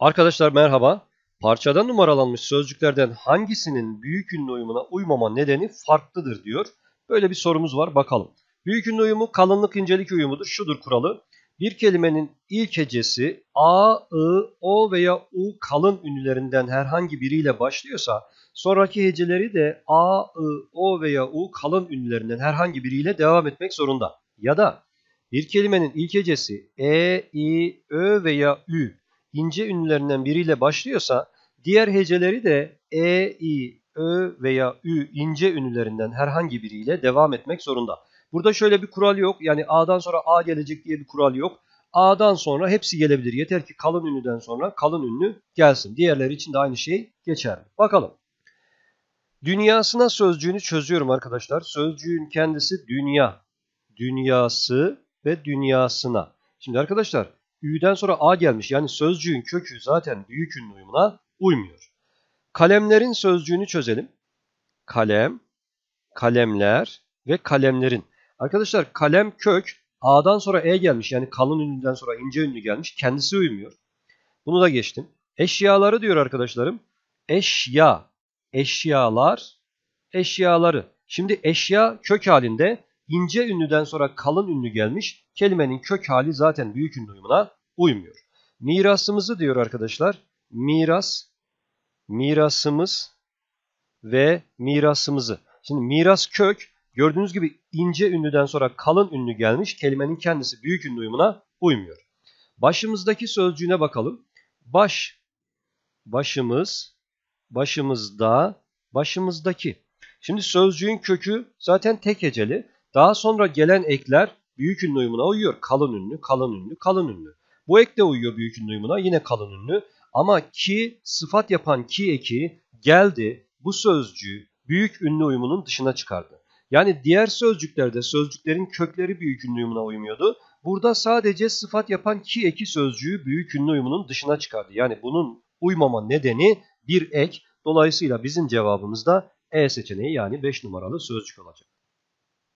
Arkadaşlar merhaba. Parçada numaralanmış sözcüklerden hangisinin büyük ünlü uyumuna uymama nedeni farklıdır diyor. Böyle bir sorumuz var bakalım. Büyük ünlü uyumu kalınlık incelik uyumudur. Şudur kuralı. Bir kelimenin ilk hecesi A, I, O veya U kalın ünlülerinden herhangi biriyle başlıyorsa sonraki heceleri de A, I, O veya U kalın ünlülerinden herhangi biriyle devam etmek zorunda. Ya da bir kelimenin ilk hecesi E, I, Ö veya Ü ince ünlülerinden biriyle başlıyorsa diğer heceleri de e, i, ö veya ü ince ünlülerinden herhangi biriyle devam etmek zorunda. Burada şöyle bir kural yok. Yani a'dan sonra a gelecek diye bir kural yok. A'dan sonra hepsi gelebilir. Yeter ki kalın ünlüden sonra kalın ünlü gelsin. Diğerleri için de aynı şey geçerli. Bakalım. Dünyasına sözcüğünü çözüyorum arkadaşlar. Sözcüğün kendisi dünya. Dünyası ve dünyasına. Şimdi arkadaşlar Ü'den sonra A gelmiş. Yani sözcüğün kökü zaten büyük ünlü uyumuna uymuyor. Kalemlerin sözcüğünü çözelim. Kalem, kalemler ve kalemlerin. Arkadaşlar kalem kök A'dan sonra E gelmiş. Yani kalın ünlüden sonra ince ünlü gelmiş. Kendisi uymuyor. Bunu da geçtim. Eşyaları diyor arkadaşlarım. Eşya, eşyalar, eşyaları. Şimdi eşya kök halinde ince ünlüden sonra kalın ünlü gelmiş. Kelimenin kök hali zaten büyük ünlü uyumuna uymuyor. Mirasımızı diyor arkadaşlar. Miras, mirasımız ve mirasımızı. Şimdi miras kök gördüğünüz gibi ince ünlüden sonra kalın ünlü gelmiş. Kelimenin kendisi büyük ünlü uyumuna uymuyor. Başımızdaki sözcüğüne bakalım. Baş, başımız, başımızda, başımızdaki. Şimdi sözcüğün kökü zaten tek heceli. Daha sonra gelen ekler büyük ünlü uyumuna uyuyor. Kalın ünlü, kalın ünlü, kalın ünlü. Bu ek de uyuyor büyük ünlü uyumuna. Yine kalın ünlü. Ama ki sıfat yapan ki eki geldi bu sözcüğü büyük ünlü uyumunun dışına çıkardı. Yani diğer sözcüklerde sözcüklerin kökleri büyük ünlü uyumuna uymuyordu. Burada sadece sıfat yapan ki eki sözcüğü büyük ünlü uyumunun dışına çıkardı. Yani bunun uymama nedeni bir ek. Dolayısıyla bizim cevabımız da E seçeneği yani 5 numaralı sözcük olacak.